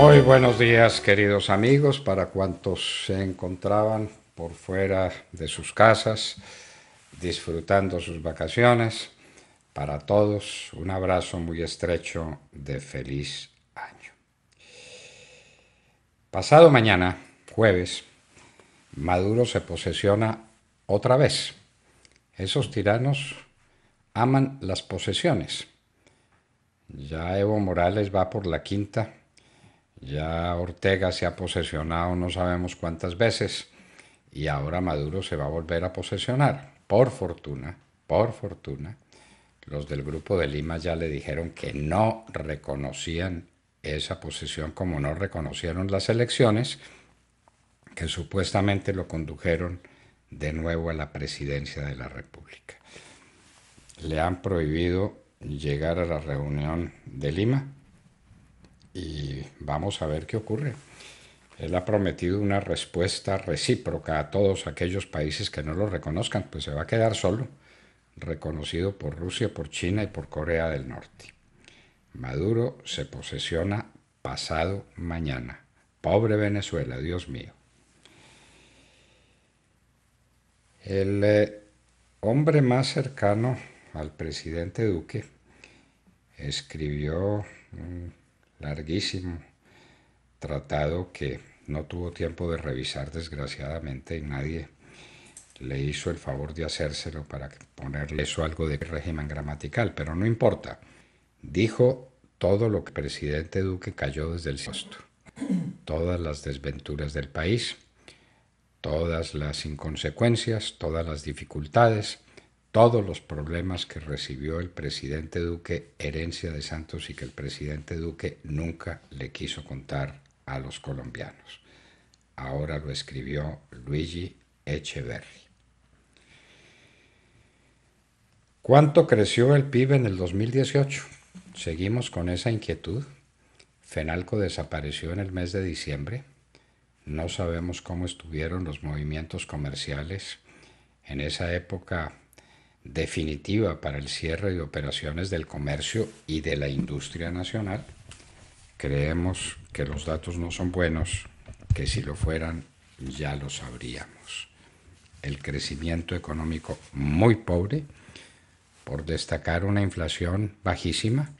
Muy buenos días queridos amigos, para cuantos se encontraban por fuera de sus casas, disfrutando sus vacaciones, para todos un abrazo muy estrecho de feliz año. Pasado mañana, jueves, Maduro se posesiona otra vez. Esos tiranos aman las posesiones. Ya Evo Morales va por la quinta ya Ortega se ha posesionado no sabemos cuántas veces y ahora Maduro se va a volver a posesionar. Por fortuna, por fortuna, los del grupo de Lima ya le dijeron que no reconocían esa posesión como no reconocieron las elecciones que supuestamente lo condujeron de nuevo a la presidencia de la República. Le han prohibido llegar a la reunión de Lima y vamos a ver qué ocurre. Él ha prometido una respuesta recíproca a todos aquellos países que no lo reconozcan, pues se va a quedar solo, reconocido por Rusia, por China y por Corea del Norte. Maduro se posesiona pasado mañana. Pobre Venezuela, Dios mío. El eh, hombre más cercano al presidente Duque escribió larguísimo tratado que no tuvo tiempo de revisar desgraciadamente y nadie le hizo el favor de hacérselo para ponerle eso algo de régimen gramatical, pero no importa. Dijo todo lo que el presidente Duque cayó desde el costo, todas las desventuras del país, todas las inconsecuencias, todas las dificultades, todos los problemas que recibió el presidente Duque, herencia de Santos, y que el presidente Duque nunca le quiso contar a los colombianos. Ahora lo escribió Luigi Echeverri. ¿Cuánto creció el PIB en el 2018? Seguimos con esa inquietud. Fenalco desapareció en el mes de diciembre. No sabemos cómo estuvieron los movimientos comerciales. En esa época definitiva para el cierre de operaciones del comercio y de la industria nacional. Creemos que los datos no son buenos, que si lo fueran ya lo sabríamos. El crecimiento económico muy pobre, por destacar una inflación bajísima,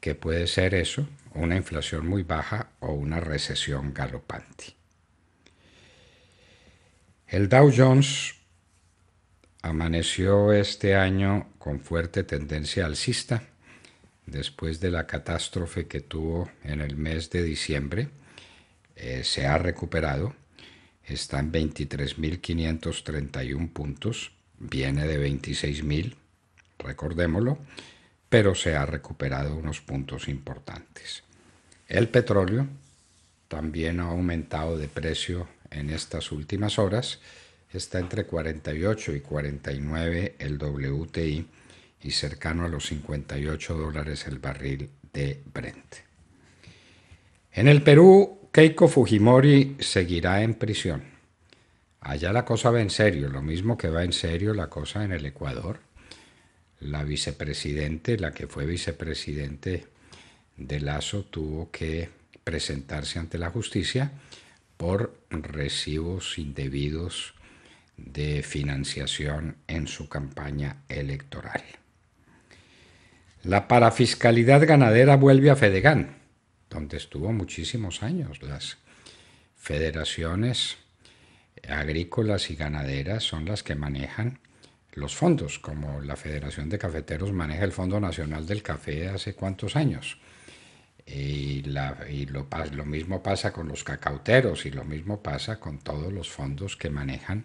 que puede ser eso, una inflación muy baja o una recesión galopante. El Dow Jones amaneció este año con fuerte tendencia alcista después de la catástrofe que tuvo en el mes de diciembre. Eh, se ha recuperado, está en 23.531 puntos, viene de 26.000, recordémoslo, pero se ha recuperado unos puntos importantes. El petróleo también ha aumentado de precio en estas últimas horas está entre 48 y 49 el WTI y cercano a los 58 dólares el barril de Brent. En el Perú, Keiko Fujimori seguirá en prisión. Allá la cosa va en serio, lo mismo que va en serio la cosa en el Ecuador. La vicepresidente, la que fue vicepresidente de Lazo, tuvo que presentarse ante la justicia por recibos indebidos de financiación en su campaña electoral. La parafiscalidad ganadera vuelve a Fedegan, donde estuvo muchísimos años. Las federaciones agrícolas y ganaderas son las que manejan los fondos, como la Federación de Cafeteros maneja el Fondo Nacional del Café hace cuántos años. Y, lo mismo pasa con los cacauteros y lo mismo pasa con todos los fondos que manejan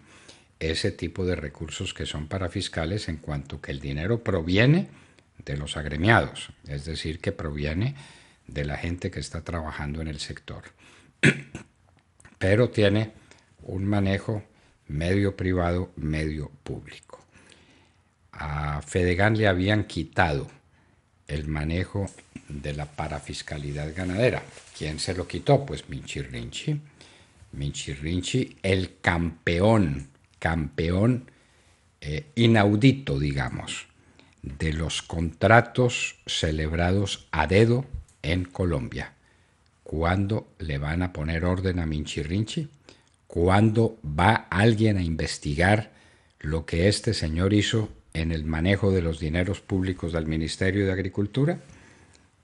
ese tipo de recursos que son parafiscales en cuanto que el dinero proviene de los agremiados, es decir, que proviene de la gente que está trabajando en el sector. Pero tiene un manejo medio privado, medio público. A Fedegan le habían quitado el manejo de la parafiscalidad ganadera. ¿Quién se lo quitó? Pues Minchirrinchi. Minchirrinchi, el campeón campeón eh, inaudito, digamos, de los contratos celebrados a dedo en Colombia. ¿Cuándo le van a poner orden a Minchirrinchi? ¿Cuándo va alguien a investigar lo que este señor hizo en el manejo de los dineros públicos del Ministerio de Agricultura?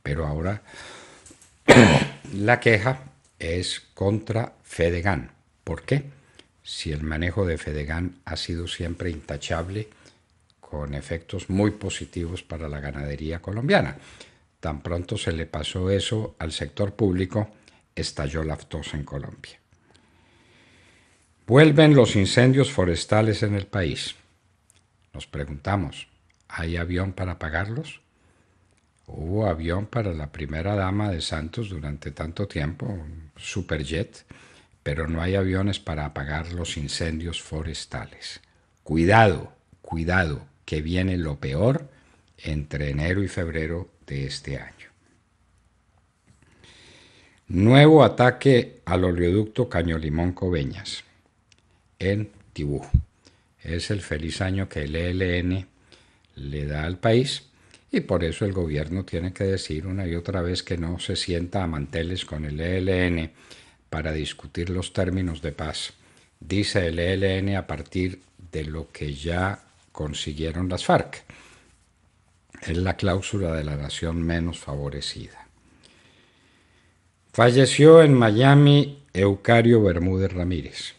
Pero ahora la queja es contra Fedegan. ¿Por qué? si el manejo de Fedegan ha sido siempre intachable, con efectos muy positivos para la ganadería colombiana. Tan pronto se le pasó eso al sector público, estalló la aftosa en Colombia. Vuelven los incendios forestales en el país. Nos preguntamos, ¿hay avión para pagarlos? Hubo avión para la primera dama de Santos durante tanto tiempo, un superjet pero no hay aviones para apagar los incendios forestales. Cuidado, cuidado, que viene lo peor entre enero y febrero de este año. Nuevo ataque al oleoducto Cañolimón Coveñas en Tibú. Es el feliz año que el ELN le da al país y por eso el gobierno tiene que decir una y otra vez que no se sienta a manteles con el ELN para discutir los términos de paz, dice el ELN a partir de lo que ya consiguieron las FARC. Es la cláusula de la nación menos favorecida. Falleció en Miami Eucario Bermúdez Ramírez,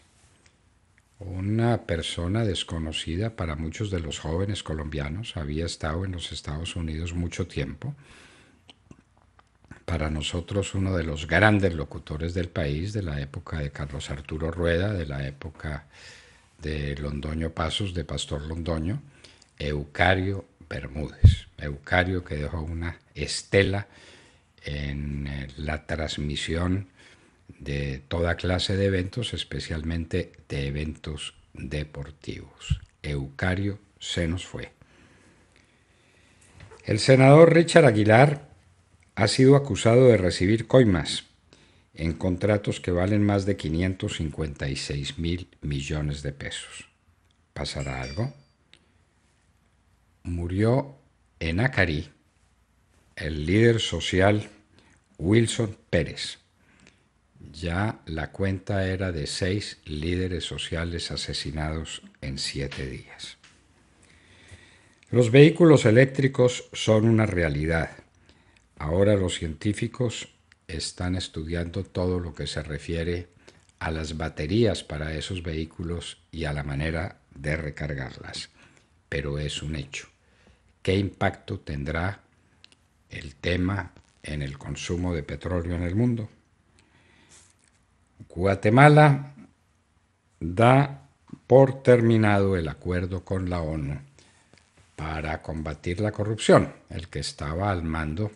una persona desconocida para muchos de los jóvenes colombianos, había estado en los Estados Unidos mucho tiempo para nosotros uno de los grandes locutores del país, de la época de Carlos Arturo Rueda, de la época de Londoño Pasos, de Pastor Londoño, Eucario Bermúdez. Eucario que dejó una estela en eh, la transmisión de toda clase de eventos, especialmente de eventos deportivos. Eucario se nos fue. El senador Richard Aguilar ha sido acusado de recibir coimas en contratos que valen más de 556 mil millones de pesos. ¿Pasará algo? Murió en Acari el líder social Wilson Pérez. Ya la cuenta era de seis líderes sociales asesinados en siete días. Los vehículos eléctricos son una realidad Ahora los científicos están estudiando todo lo que se refiere a las baterías para esos vehículos y a la manera de recargarlas. Pero es un hecho. ¿Qué impacto tendrá el tema en el consumo de petróleo en el mundo? Guatemala da por terminado el acuerdo con la ONU para combatir la corrupción, el que estaba al mando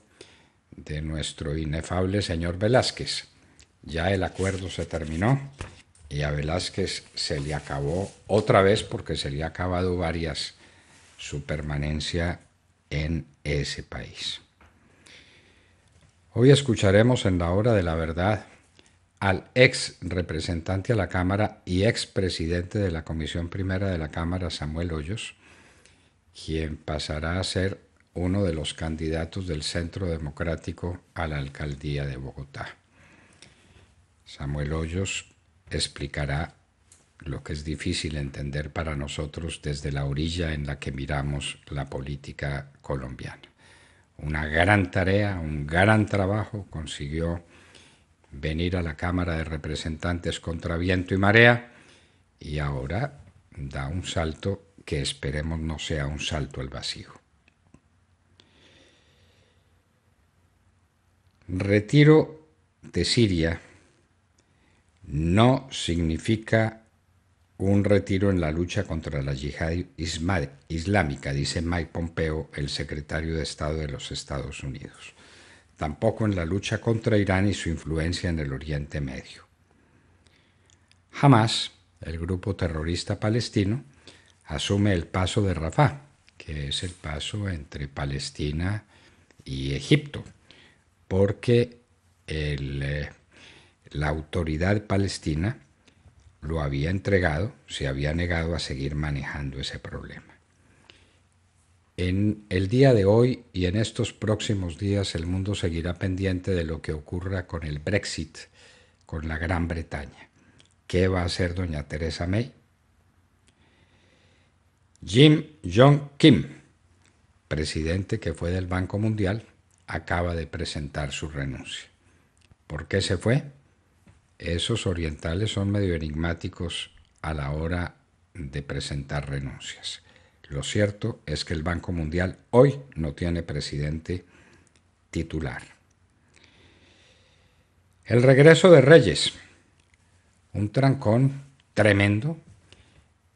de nuestro inefable señor Velázquez. Ya el acuerdo se terminó y a Velázquez se le acabó otra vez porque se le ha acabado varias su permanencia en ese país. Hoy escucharemos en la hora de la verdad al ex representante a la Cámara y ex presidente de la Comisión Primera de la Cámara, Samuel Hoyos, quien pasará a ser uno de los candidatos del Centro Democrático a la alcaldía de Bogotá. Samuel Hoyos explicará lo que es difícil entender para nosotros desde la orilla en la que miramos la política colombiana. Una gran tarea, un gran trabajo, consiguió venir a la Cámara de Representantes contra viento y marea y ahora da un salto que esperemos no sea un salto al vacío. Retiro de Siria no significa un retiro en la lucha contra la yihad islámica, dice Mike Pompeo, el secretario de Estado de los Estados Unidos. Tampoco en la lucha contra Irán y su influencia en el Oriente Medio. Jamás el grupo terrorista palestino, asume el paso de Rafah, que es el paso entre Palestina y Egipto, porque eh, la autoridad palestina lo había entregado, se había negado a seguir manejando ese problema. En el día de hoy y en estos próximos días el mundo seguirá pendiente de lo que ocurra con el Brexit, con la Gran Bretaña. ¿Qué va a hacer doña Teresa May? Jim Jong Kim, presidente que fue del Banco Mundial, acaba de presentar su renuncia. ¿Por qué se fue? Esos orientales son medio enigmáticos a la hora de presentar renuncias. Lo cierto es que el Banco Mundial hoy no tiene presidente titular. El regreso de Reyes. Un trancón tremendo,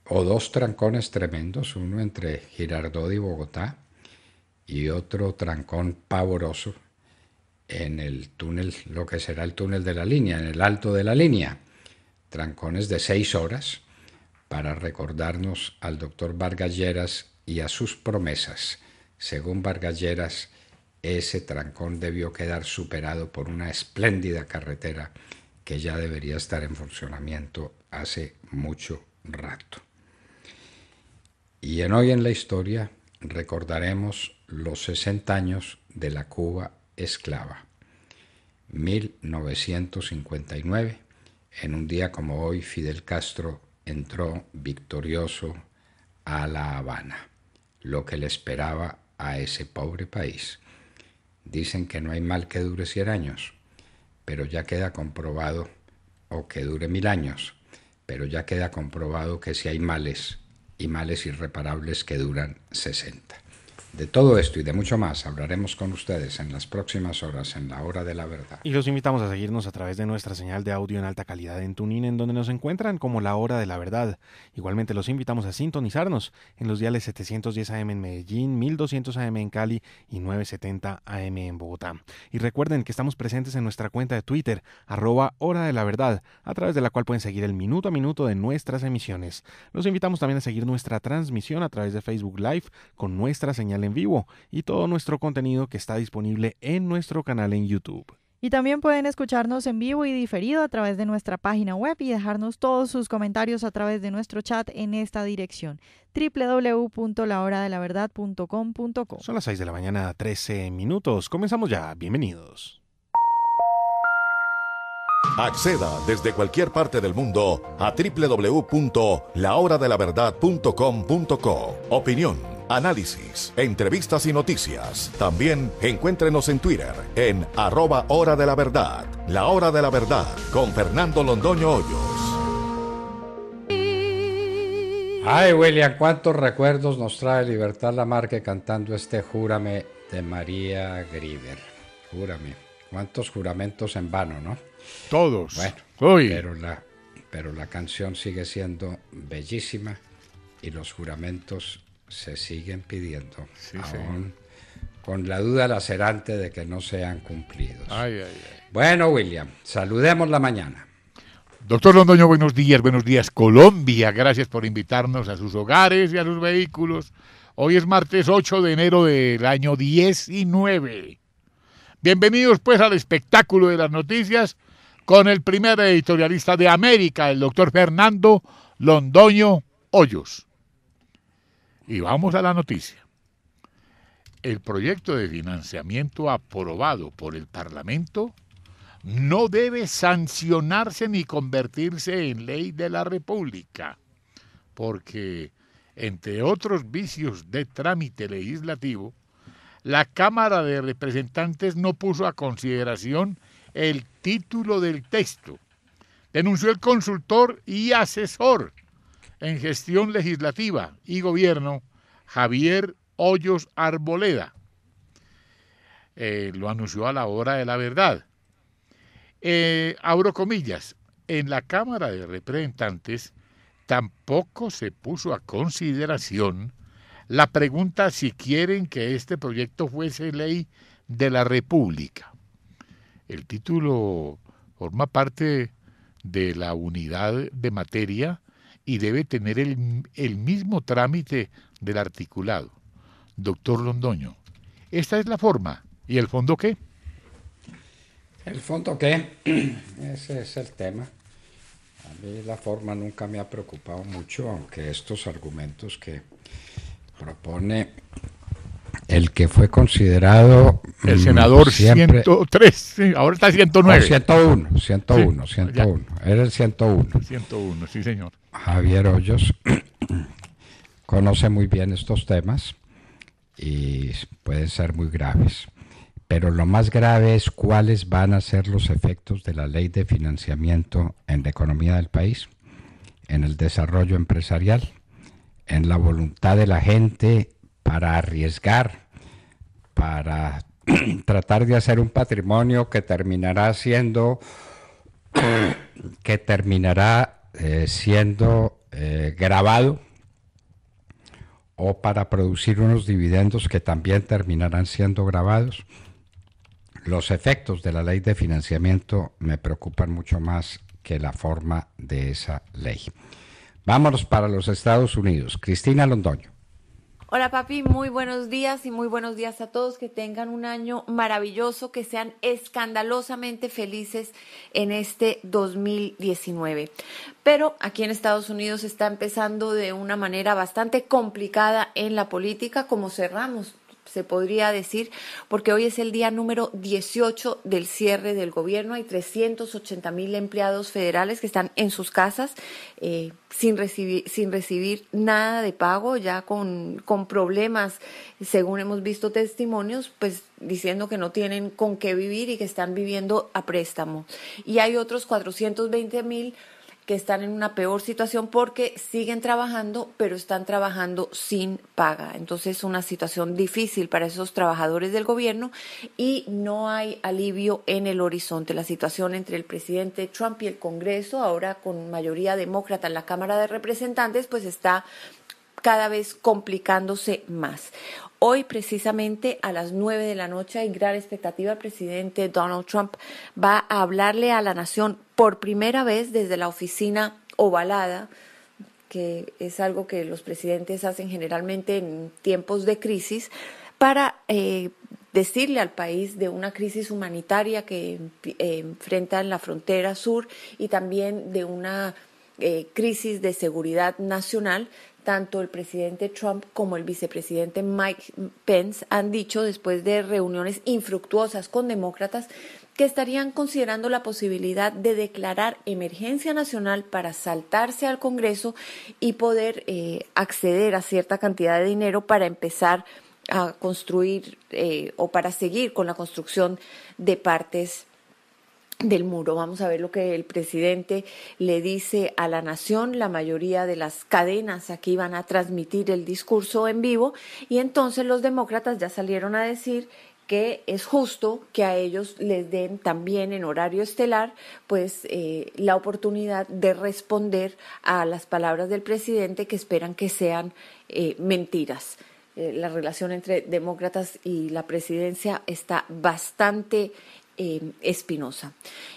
o dos trancones tremendos, uno entre Girardot y Bogotá, y otro trancón pavoroso en el túnel, lo que será el túnel de la línea, en el alto de la línea. Trancones de seis horas para recordarnos al doctor Vargas y a sus promesas. Según Vargas ese trancón debió quedar superado por una espléndida carretera que ya debería estar en funcionamiento hace mucho rato. Y en Hoy en la Historia recordaremos los 60 años de la Cuba esclava. 1959, en un día como hoy, Fidel Castro entró victorioso a La Habana, lo que le esperaba a ese pobre país. Dicen que no hay mal que dure 100 años, pero ya queda comprobado, o que dure mil años, pero ya queda comprobado que si hay males, y males irreparables que duran 60. De todo esto y de mucho más hablaremos con ustedes en las próximas horas en la hora de la verdad. Y los invitamos a seguirnos a través de nuestra señal de audio en alta calidad en Tunin, en donde nos encuentran como la hora de la verdad. Igualmente los invitamos a sintonizarnos en los diales 710 AM en Medellín, 1200 AM en Cali y 970 AM en Bogotá. Y recuerden que estamos presentes en nuestra cuenta de Twitter, arroba hora de la verdad, a través de la cual pueden seguir el minuto a minuto de nuestras emisiones. Los invitamos también a seguir nuestra transmisión a través de Facebook Live con nuestra señal en vivo y todo nuestro contenido que está disponible en nuestro canal en YouTube. Y también pueden escucharnos en vivo y diferido a través de nuestra página web y dejarnos todos sus comentarios a través de nuestro chat en esta dirección www.lahoradelaverdad.com.co Son las 6 de la mañana, 13 minutos. Comenzamos ya. Bienvenidos. Acceda desde cualquier parte del mundo a www.lahoradelaverdad.com.co. Opinión análisis, entrevistas y noticias. También encuéntrenos en Twitter en arroba hora de la verdad. La hora de la verdad con Fernando Londoño Hoyos. Ay, William, cuántos recuerdos nos trae Libertad Lamarque cantando este Júrame de María Grieber. Júrame. Cuántos juramentos en vano, ¿no? Todos. Bueno, Uy. Pero, la, pero la canción sigue siendo bellísima y los juramentos se siguen pidiendo, con la duda lacerante de que no sean cumplidos. Bueno, William, saludemos la mañana. Doctor Londoño, buenos días, buenos días Colombia, gracias por invitarnos a sus hogares y a sus vehículos. Hoy es martes 8 de enero del año 19. Bienvenidos pues al espectáculo de las noticias con el primer editorialista de América, el doctor Fernando Londoño Hoyos. Y vamos a la noticia. El proyecto de financiamiento aprobado por el Parlamento no debe sancionarse ni convertirse en ley de la República, porque, entre otros vicios de trámite legislativo, la Cámara de Representantes no puso a consideración el título del texto. Denunció el consultor y asesor en Gestión Legislativa y Gobierno, Javier Hoyos Arboleda. Eh, lo anunció a la hora de la verdad. Eh, abro comillas, en la Cámara de Representantes tampoco se puso a consideración la pregunta si quieren que este proyecto fuese ley de la República. El título forma parte de la unidad de materia y debe tener el, el mismo trámite del articulado. Doctor Londoño, esta es la forma. ¿Y el fondo qué? El fondo qué? Ese es el tema. A mí la forma nunca me ha preocupado mucho, aunque estos argumentos que propone el que fue considerado... El mm, senador 103, ahora está 109. 101, 101, 101. Era el 101. 101, sí señor. Javier Hoyos conoce muy bien estos temas y pueden ser muy graves. Pero lo más grave es cuáles van a ser los efectos de la ley de financiamiento en la economía del país, en el desarrollo empresarial, en la voluntad de la gente para arriesgar, para tratar de hacer un patrimonio que terminará siendo, que terminará eh, siendo eh, grabado o para producir unos dividendos que también terminarán siendo grabados. Los efectos de la ley de financiamiento me preocupan mucho más que la forma de esa ley. Vámonos para los Estados Unidos. Cristina Londoño. Hola papi, muy buenos días y muy buenos días a todos. Que tengan un año maravilloso, que sean escandalosamente felices en este 2019. Pero aquí en Estados Unidos está empezando de una manera bastante complicada en la política, como cerramos se podría decir, porque hoy es el día número 18 del cierre del gobierno. Hay 380 mil empleados federales que están en sus casas eh, sin, recibir, sin recibir nada de pago, ya con, con problemas, según hemos visto testimonios, pues diciendo que no tienen con qué vivir y que están viviendo a préstamo. Y hay otros 420 mil que están en una peor situación porque siguen trabajando, pero están trabajando sin paga. Entonces es una situación difícil para esos trabajadores del gobierno y no hay alivio en el horizonte. La situación entre el presidente Trump y el Congreso, ahora con mayoría demócrata en la Cámara de Representantes, pues está cada vez complicándose más. Hoy precisamente a las nueve de la noche en gran expectativa. El presidente Donald Trump va a hablarle a la nación por primera vez desde la oficina ovalada que es algo que los presidentes hacen generalmente en tiempos de crisis, para eh, decirle al país de una crisis humanitaria que eh, enfrenta en la frontera sur y también de una eh, crisis de seguridad nacional tanto el presidente Trump como el vicepresidente Mike Pence han dicho después de reuniones infructuosas con demócratas que estarían considerando la posibilidad de declarar emergencia nacional para saltarse al Congreso y poder eh, acceder a cierta cantidad de dinero para empezar a construir eh, o para seguir con la construcción de partes del muro. Vamos a ver lo que el presidente le dice a la nación. La mayoría de las cadenas aquí van a transmitir el discurso en vivo y entonces los demócratas ya salieron a decir que es justo que a ellos les den también en horario estelar pues eh, la oportunidad de responder a las palabras del presidente que esperan que sean eh, mentiras. Eh, la relación entre demócratas y la presidencia está bastante Em, espinosa.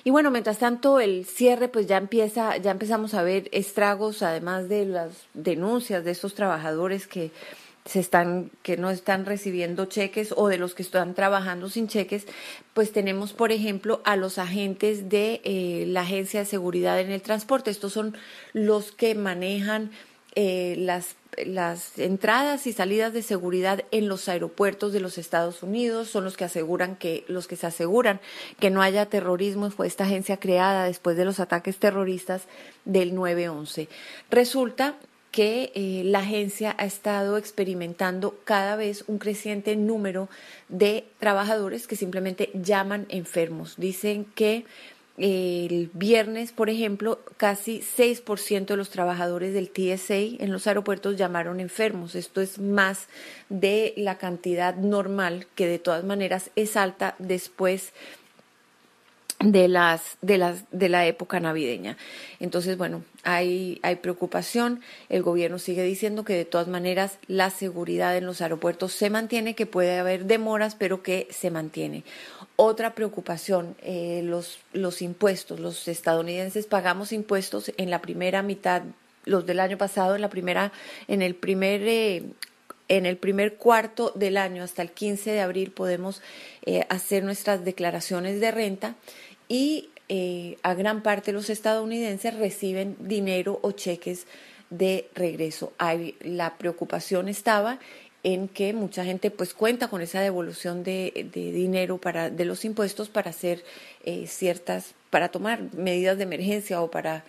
Y bueno, mientras tanto el cierre, pues ya empieza, ya empezamos a ver estragos, además de las denuncias de esos trabajadores que se están, que no están recibiendo cheques o de los que están trabajando sin cheques, pues tenemos, por ejemplo, a los agentes de eh, la Agencia de Seguridad en el Transporte. Estos son los que manejan eh, las, las entradas y salidas de seguridad en los aeropuertos de los Estados Unidos son los que aseguran que los que se aseguran que no haya terrorismo fue esta agencia creada después de los ataques terroristas del 9/11. Resulta que eh, la agencia ha estado experimentando cada vez un creciente número de trabajadores que simplemente llaman enfermos. Dicen que el viernes, por ejemplo, casi 6% de los trabajadores del TSA en los aeropuertos llamaron enfermos. Esto es más de la cantidad normal, que de todas maneras es alta después de las de las de la época navideña. Entonces, bueno, hay hay preocupación, el gobierno sigue diciendo que de todas maneras la seguridad en los aeropuertos se mantiene, que puede haber demoras, pero que se mantiene. Otra preocupación, eh, los impuestos, los estadounidenses pagamos impuestos en la primera mitad los del año pasado en la primera en el primer eh, en el primer cuarto del año, hasta el 15 de abril, podemos eh, hacer nuestras declaraciones de renta y eh, a gran parte los estadounidenses reciben dinero o cheques de regreso. la preocupación estaba en que mucha gente pues cuenta con esa devolución de, dinero para, de los impuestos para hacer eh, ciertas, para tomar medidas de emergencia o para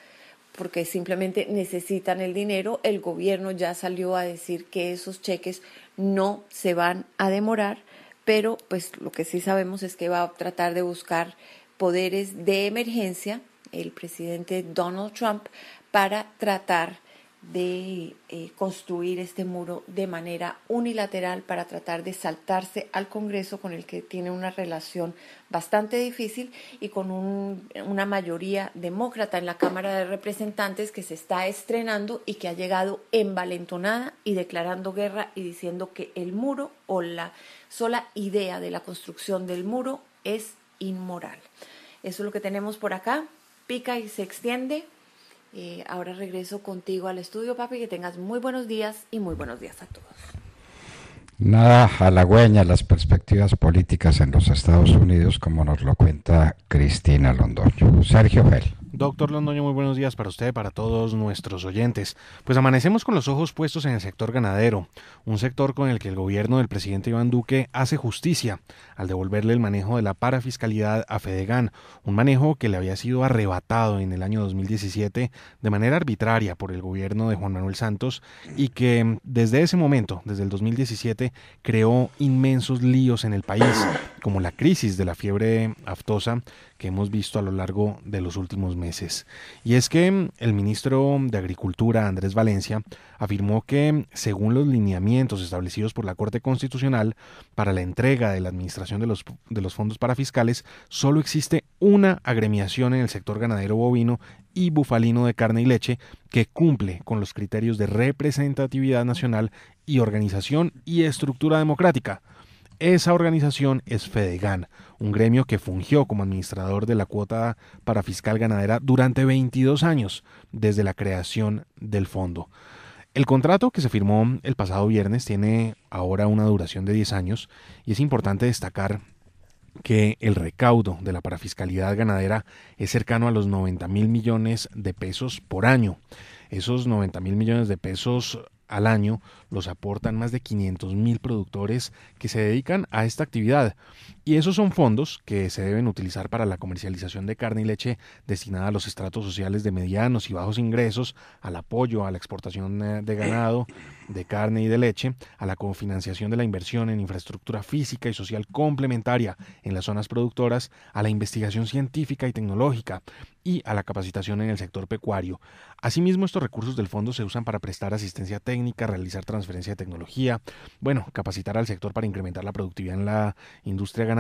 porque simplemente necesitan el dinero. El gobierno ya salió a decir que esos cheques no se van a demorar, pero pues lo que sí sabemos es que va a tratar de buscar poderes de emergencia el presidente Donald Trump para tratar de eh, construir este muro de manera unilateral para tratar de saltarse al Congreso con el que tiene una relación bastante difícil y con una mayoría demócrata en la Cámara de Representantes que se está estrenando y que ha llegado envalentonada y declarando guerra y diciendo que el muro o la sola idea de la construcción del muro es inmoral. Eso es lo que tenemos por acá. Pica y se extiende. Eh, ahora regreso contigo al estudio, papi, que tengas muy buenos días y muy buenos días a todos. Nada halagüeña las perspectivas políticas en los Estados Unidos, como nos lo cuenta Cristina Londoño. Sergio Fel. Doctor Londoño, muy buenos días para usted, para todos nuestros oyentes. Pues amanecemos con los ojos puestos en el sector ganadero, un sector con el que el gobierno del presidente Iván Duque hace justicia al devolverle el manejo de la parafiscalidad a Fedegan, un manejo que le había sido arrebatado en el año 2017 de manera arbitraria por el gobierno de Juan Manuel Santos y que desde ese momento, desde el 2017, creó inmensos líos en el país, como la crisis de la fiebre aftosa que hemos visto a lo largo de los últimos meses. Y es que mm, el ministro de Agricultura, Andrés Valencia, afirmó que, mm, según los lineamientos establecidos por la Corte Constitucional para la entrega de la administración de los, de los fondos parafiscales, solo existe una agremiación en el sector ganadero bovino y bufalino de carne y leche que cumple con los criterios de representatividad nacional y organización y estructura democrática. Esa organización es Fedegan, un gremio que fungió como administrador de la cuota para fiscal ganadera durante 22 años desde la creación del fondo. El contrato que se firmó el pasado viernes tiene ahora una duración de 10 años y es importante destacar que el recaudo de la parafiscalidad ganadera es cercano a los 90 mil millones de pesos por año. Esos 90 mil millones de pesos al año los aportan más de 500 mil productores que se dedican a esta actividad. Y esos son fondos que se deben utilizar para la comercialización de carne y leche destinada a los estratos sociales de medianos y bajos ingresos, al apoyo a la exportación eh, de ganado, de carne y de leche, a la cofinanciación de la inversión en infraestructura física y social complementaria en las zonas productoras, a la investigación científica y tecnológica y a la capacitación en el sector pecuario. Asimismo, estos recursos del fondo se usan para prestar asistencia técnica, realizar transferencia de tecnología, bueno, capacitar al sector para incrementar la productividad en la industria ganadera,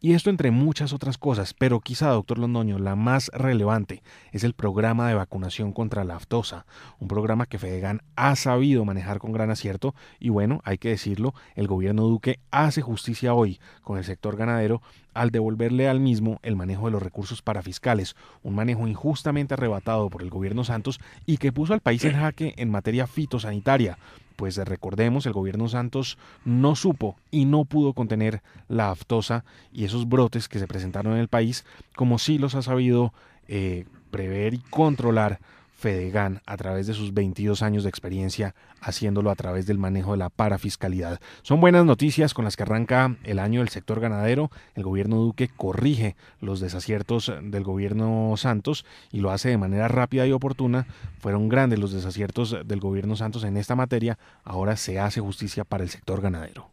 y esto entre muchas otras cosas, pero quizá, doctor Londoño, la más relevante es el programa de vacunación contra la aftosa, un programa que Fedegan ha sabido manejar con gran acierto, y bueno, hay que decirlo, el gobierno Duque hace justicia hoy con el sector ganadero al devolverle al mismo el manejo de los recursos para fiscales, un manejo injustamente arrebatado por el gobierno Santos y que puso al país en jaque en materia fitosanitaria, pues recordemos, el gobierno Santos no supo y no pudo contener la aftosa y esos brotes que se presentaron en el país, como si los ha sabido eh, prever y controlar Fedegan, a través de sus 22 años de experiencia, haciéndolo a través del manejo de la parafiscalidad. Son buenas noticias con las que arranca el año del sector ganadero. El gobierno Duque corrige los desaciertos del gobierno Santos y lo hace de manera rápida y oportuna. Fueron grandes los desaciertos del gobierno Santos en esta materia. Ahora se hace justicia para el sector ganadero.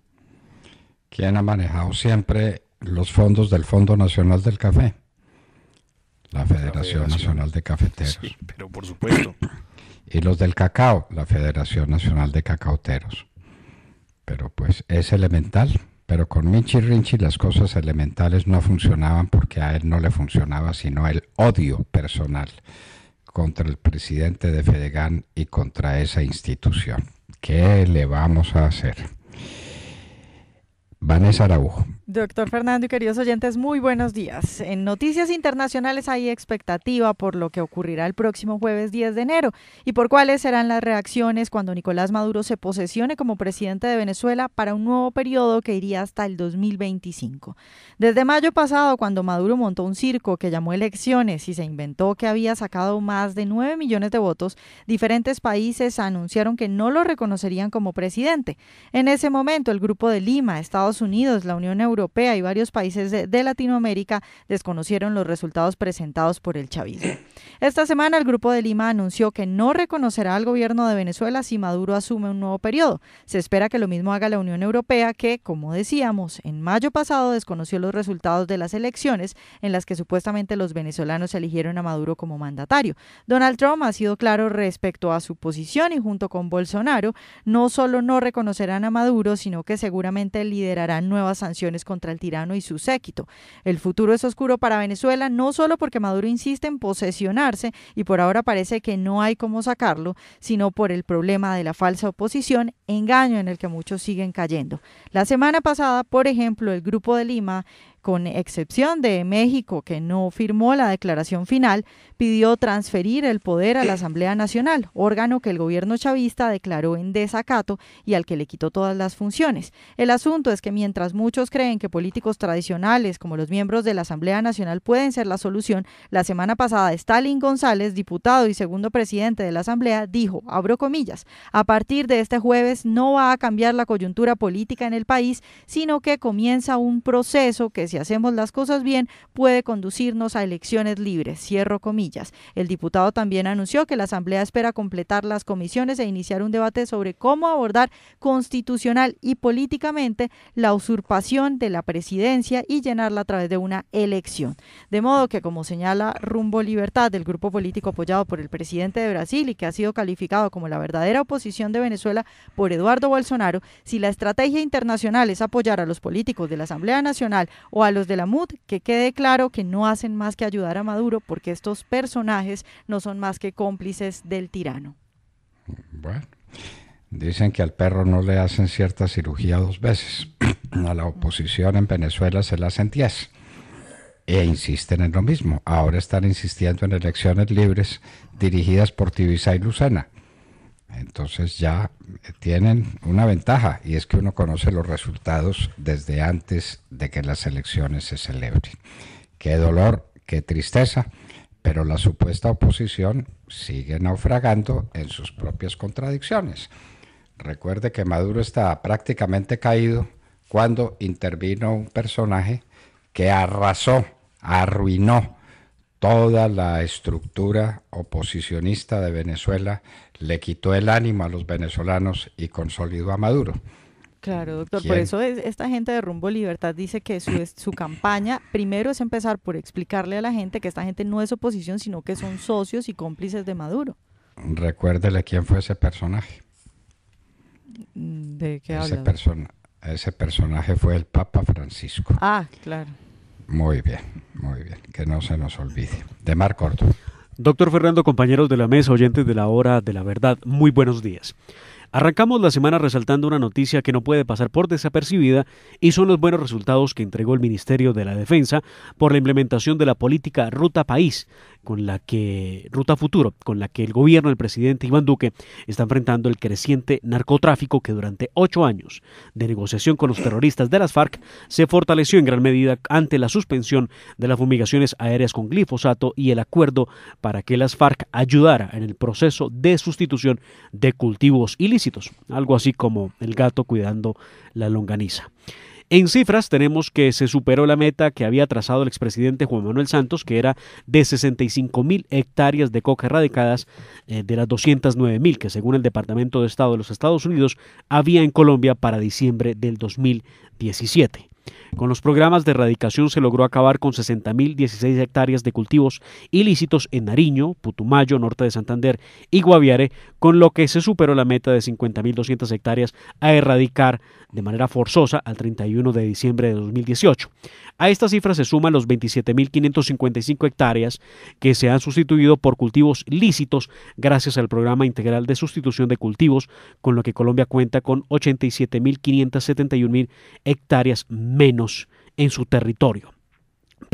¿Quién ha manejado siempre los fondos del Fondo Nacional del Café? la Federación, Nacional de Cafeteros. pero por supuesto. y los del cacao, la Federación Nacional de Cacauteros. Pero pues es elemental, pero con Minchi Rinchi las cosas elementales no funcionaban porque a él no le funcionaba sino el odio personal contra el presidente de Fedegan y contra esa institución. ¿Qué le vamos a hacer? Vanessa Araujo, Doctor Fernando y queridos oyentes, muy buenos días. En noticias internacionales hay expectativa por lo que ocurrirá el próximo jueves 10 de enero y por cuáles serán las reacciones cuando Nicolás Maduro se posesione como presidente de Venezuela para un nuevo periodo que iría hasta el 2025. Desde mayo pasado, cuando Maduro montó un circo que llamó elecciones y se inventó que había sacado más de 9 millones de votos, diferentes países anunciaron que no lo reconocerían como presidente. En ese momento, el Grupo de Lima, Estados Unidos, la Unión Europea, Europea y varios países de, de Latinoamérica desconocieron los resultados presentados por el chavismo. Esta semana el Grupo de Lima anunció que no reconocerá al gobierno de Venezuela si Maduro asume un nuevo periodo. Se espera que lo mismo haga la Unión Europea que, como decíamos, en mayo pasado desconoció los resultados de las elecciones en las que supuestamente los venezolanos eligieron a Maduro como mandatario. Donald Trump ha sido claro respecto a su posición y junto con Bolsonaro no solo no reconocerán a Maduro, sino que seguramente liderarán nuevas sanciones contra el tirano y su séquito. El futuro es oscuro para Venezuela, no solo porque Maduro insiste en posesionarse y por ahora parece que no hay cómo sacarlo, sino por el problema de la falsa oposición, engaño en el que muchos siguen cayendo. La semana pasada, por ejemplo, el Grupo de Lima con excepción de México, que no firmó la declaración final, pidió transferir el poder a la eh. Asamblea Nacional, órgano que el gobierno chavista declaró en desacato y al que le quitó todas las funciones. El asunto es que mientras muchos creen que políticos tradicionales como los miembros de la Asamblea Nacional pueden ser la solución, la semana pasada Stalin González, diputado y segundo presidente de la Asamblea, dijo, abro comillas, a partir de este jueves no va a cambiar la coyuntura política en el país, sino que comienza un proceso que se si hacemos las cosas bien, puede conducirnos a elecciones libres. Cierro comillas. El diputado también anunció que la Asamblea espera completar las comisiones e iniciar un debate sobre cómo abordar constitucional y políticamente la usurpación de la presidencia y llenarla a través de una elección. De modo que, como señala Rumbo Libertad, del grupo político apoyado por el presidente de Brasil y que ha sido calificado como la verdadera oposición de Venezuela por Eduardo Bolsonaro, si la estrategia internacional es apoyar a los políticos de la Asamblea Nacional o a los de la MUD, que quede claro que no hacen más que ayudar a Maduro porque estos personajes no son más que cómplices del tirano. Bueno, dicen que al perro no le hacen cierta cirugía dos veces. A la oposición en Venezuela se la hacen diez. E insisten en lo mismo. Ahora están insistiendo en elecciones libres dirigidas por Tibisay Lucena. Entonces ya tienen una ventaja y es que uno conoce los resultados desde antes de que las elecciones se celebren. Qué dolor, qué tristeza, pero la supuesta oposición sigue naufragando en sus propias contradicciones. Recuerde que Maduro está prácticamente caído cuando intervino un personaje que arrasó, arruinó toda la estructura oposicionista de Venezuela le quitó el ánimo a los venezolanos y consolidó a Maduro. Claro, doctor. Por eso es, esta gente de Rumbo Libertad dice que su, campaña primero es empezar por explicarle a la gente que esta gente no es oposición, sino que son socios y cómplices de Maduro. Recuérdele quién fue ese personaje. ¿De qué habla? ese personaje fue el Papa Francisco. Ah, claro. Muy bien, muy bien. Que no se nos olvide. De Mar Corto. Doctor Fernando, compañeros de la mesa, oyentes de la hora de la verdad, muy buenos días. Arrancamos la semana resaltando una noticia que no puede pasar por desapercibida y son los buenos resultados que entregó el Ministerio de la Defensa por la implementación de la política Ruta País, con la que Ruta Futuro, con la que el gobierno del presidente Iván Duque está enfrentando el creciente narcotráfico que durante ocho años de negociación con los terroristas de las FARC se fortaleció en gran medida ante la suspensión de las fumigaciones aéreas con glifosato y el acuerdo para que las FARC ayudara en el proceso de sustitución de cultivos ilícitos algo así como el gato cuidando la longaniza. En cifras tenemos que se superó la meta que había trazado el expresidente Juan Manuel Santos, que era de 65 mil hectáreas de coca erradicadas eh, de las 209 mil que según el Departamento de Estado de los Estados Unidos había en Colombia para diciembre del 2017. Con los programas de erradicación se logró acabar con 60.016 hectáreas de cultivos ilícitos en Nariño, Putumayo, norte de Santander y Guaviare, con lo que se superó la meta de 50.200 hectáreas a erradicar de manera forzosa al 31 de diciembre de 2018. A esta cifra se suman los 27.555 hectáreas que se han sustituido por cultivos lícitos gracias al Programa Integral de Sustitución de Cultivos, con lo que Colombia cuenta con 87.571.000 hectáreas menos en su territorio.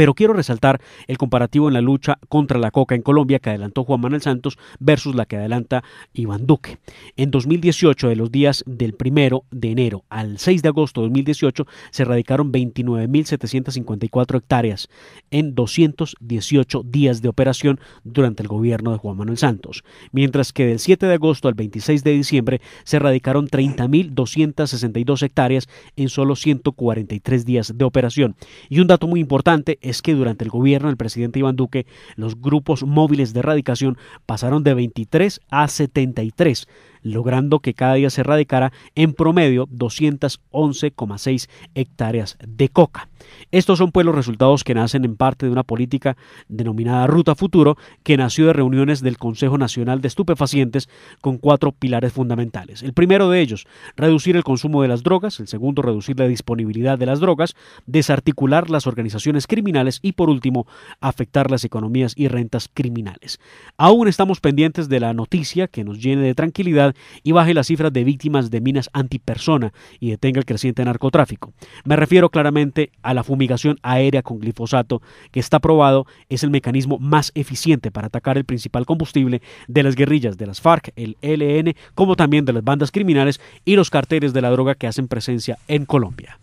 Pero quiero resaltar el comparativo en la lucha contra la coca en Colombia que adelantó Juan Manuel Santos versus la que adelanta Iván Duque. En 2018, de los días del primero de enero al 6 de agosto de 2018, se radicaron 29.754 hectáreas en 218 días de operación durante el gobierno de Juan Manuel Santos, mientras que del 7 de agosto al 26 de diciembre se radicaron 30.262 hectáreas en solo 143 días de operación. Y un dato muy importante es que durante el gobierno del presidente Iván Duque, los grupos móviles de erradicación pasaron de 23 a 73 logrando que cada día se radicara en promedio 211,6 hectáreas de coca. Estos son pues los resultados que nacen en parte de una política denominada Ruta Futuro, que nació de reuniones del Consejo Nacional de Estupefacientes con cuatro pilares fundamentales. El primero de ellos, reducir el consumo de las drogas, el segundo, reducir la disponibilidad de las drogas, desarticular las organizaciones criminales y por último, afectar las economías y rentas criminales. Aún estamos pendientes de la noticia que nos llene de tranquilidad y baje las cifras de víctimas de minas antipersona y detenga el creciente narcotráfico. Me refiero claramente a la fumigación aérea con glifosato, que está probado es el mecanismo más eficiente para atacar el principal combustible de las guerrillas de las FARC, el e LN, como también de las bandas criminales y los carteles de la droga que hacen presencia en Colombia.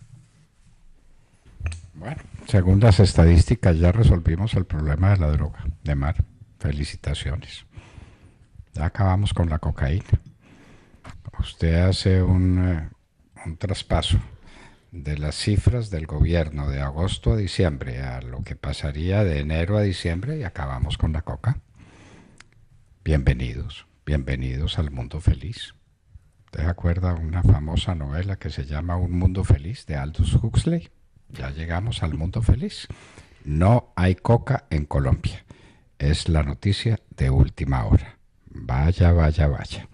Bueno, según las estadísticas ya resolvimos el problema de la droga de mar. Felicitaciones. Ya acabamos con la cocaína usted hace eh, un, traspaso de las cifras del gobierno de agosto a diciembre a lo que pasaría de enero a diciembre y acabamos con la coca. Bienvenidos, bienvenidos al mundo feliz. ¿Te acuerda una famosa novela que se llama Un mundo feliz de Aldous Huxley? Ya llegamos al mundo feliz. No hay coca en Colombia. Es la noticia de última hora. Vaya, vaya, vaya.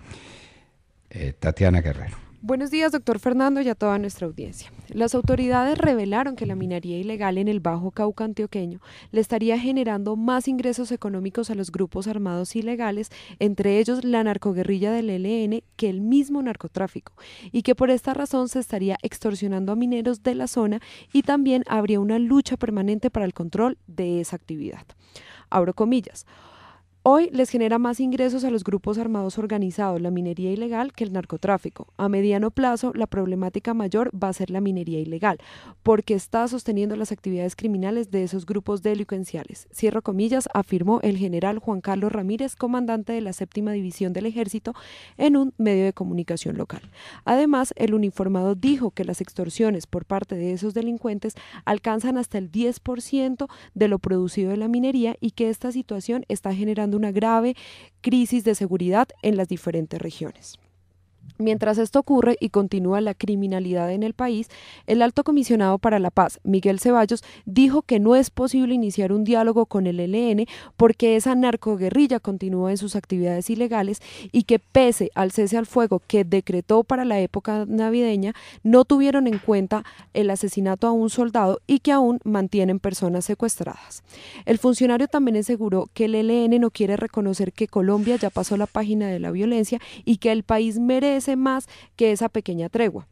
Eh, Tatiana Guerrero. Buenos días, doctor Fernando, y a toda nuestra audiencia. Las autoridades revelaron que la minería ilegal en el Bajo Cauca antioqueño le estaría generando más ingresos económicos a los grupos armados ilegales, entre ellos la narcoguerrilla del ELN, que el mismo narcotráfico, y que por esta razón se estaría extorsionando a mineros de la zona y también habría una lucha permanente para el control de esa actividad. Abro comillas. Hoy les genera más ingresos a los grupos armados organizados la minería ilegal que el narcotráfico. A mediano plazo, la problemática mayor va a ser la minería ilegal, porque está sosteniendo las actividades criminales de esos grupos delincuenciales. Cierro comillas, afirmó el general Juan Carlos Ramírez, comandante de la séptima división del ejército, en un medio de comunicación local. Además, el uniformado dijo que las extorsiones por parte de esos delincuentes alcanzan hasta el 10% de lo producido de la minería y que esta situación está generando una grave crisis de seguridad en las diferentes regiones. Mientras esto ocurre y continúa la criminalidad en el país, el alto comisionado para la paz, Miguel Ceballos, dijo que no es posible iniciar un diálogo con el ELN porque esa narcoguerrilla continúa en sus actividades ilegales y que pese al cese al fuego que decretó para la época navideña, no tuvieron en cuenta el asesinato a un soldado y que aún mantienen personas secuestradas. El funcionario también aseguró que el ELN no quiere reconocer que Colombia ya pasó la página de la violencia y que el país merece más que esa pequeña tregua.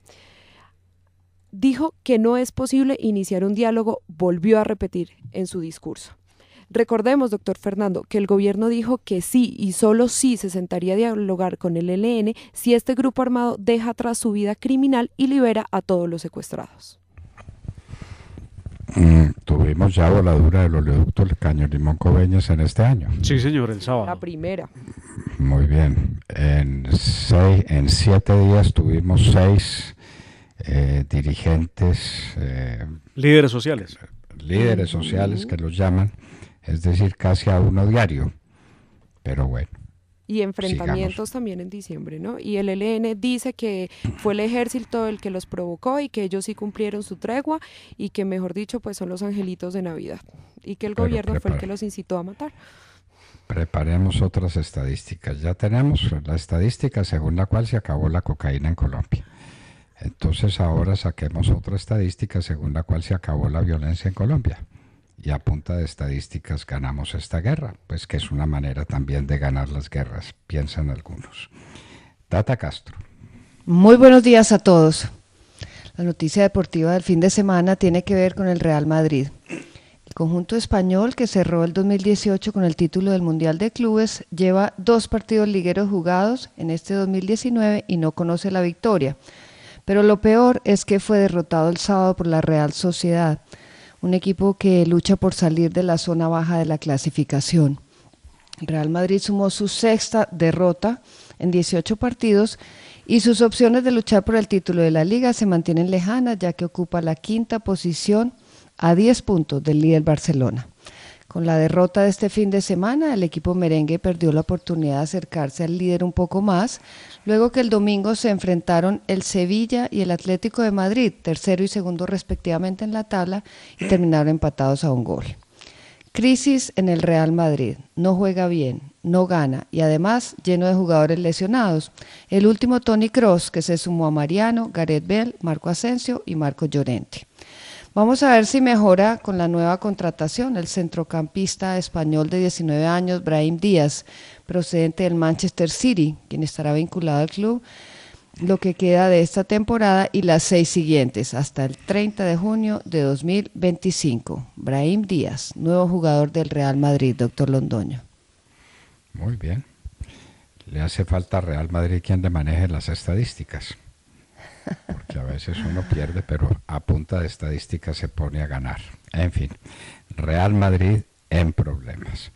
Dijo que no es posible iniciar un diálogo, volvió a repetir en su discurso. Recordemos, doctor Fernando, que el gobierno dijo que sí y solo sí se sentaría a dialogar con el ELN si este grupo armado deja atrás su vida criminal y libera a todos los secuestrados. Mm, tuvimos ya voladura del oleoducto el Caño Limón Coveñas en este año. Sí, señor, el sábado. La primera. Muy bien. En, seis, en siete días tuvimos seis eh, dirigentes. Eh, líderes sociales. Líderes sociales que los llaman, es decir, casi a uno diario. Pero bueno y enfrentamientos también en diciembre, ¿no? Y el LN dice que fue el ejército el que los provocó y que ellos sí cumplieron su tregua y que, mejor dicho, pues son los angelitos de Navidad y que el gobierno fue el que los incitó a matar. Preparemos otras estadísticas. Ya tenemos la estadística según la cual se acabó la cocaína en Colombia. Entonces ahora saquemos otra estadística según la cual se acabó la violencia en Colombia y a punta de estadísticas ganamos esta guerra, pues que es una manera también de ganar las guerras, piensan algunos. Tata Castro. Muy buenos días a todos. La noticia deportiva del fin de semana tiene que ver con el Real Madrid. El conjunto español que cerró el 2018 con el título del Mundial de Clubes lleva dos partidos ligueros jugados en este 2019 y no conoce la victoria. Pero lo peor es que fue derrotado el sábado por la Real Sociedad un equipo que lucha por salir de la zona baja de la clasificación. Real Madrid sumó su sexta derrota en 18 partidos y sus opciones de luchar por el título de la liga se mantienen lejanas ya que ocupa la quinta posición a 10 puntos del líder Barcelona. Con la derrota de este fin de semana, el equipo merengue perdió la oportunidad de acercarse al líder un poco más, luego que el domingo se enfrentaron el Sevilla y el Atlético de Madrid, tercero y segundo respectivamente en la tabla, y terminaron empatados a un gol. Crisis en el Real Madrid. No juega bien, no gana y además lleno de jugadores lesionados. El último Tony Cross, que se sumó a Mariano, Gareth Bell, Marco Asensio y Marco Llorente. Vamos a ver si mejora con la nueva contratación, el centrocampista español de 19 años, Brahim Díaz, procedente del Manchester City, quien estará vinculado al club lo que queda de esta temporada y las seis siguientes, hasta el 30 de junio de 2025. Brahim Díaz, nuevo jugador del Real Madrid, doctor Londoño. Muy bien. Le hace falta Real Madrid quien le maneje las estadísticas. Porque a veces uno pierde, pero a punta de estadística se pone a ganar. En fin, Real Madrid en problemas.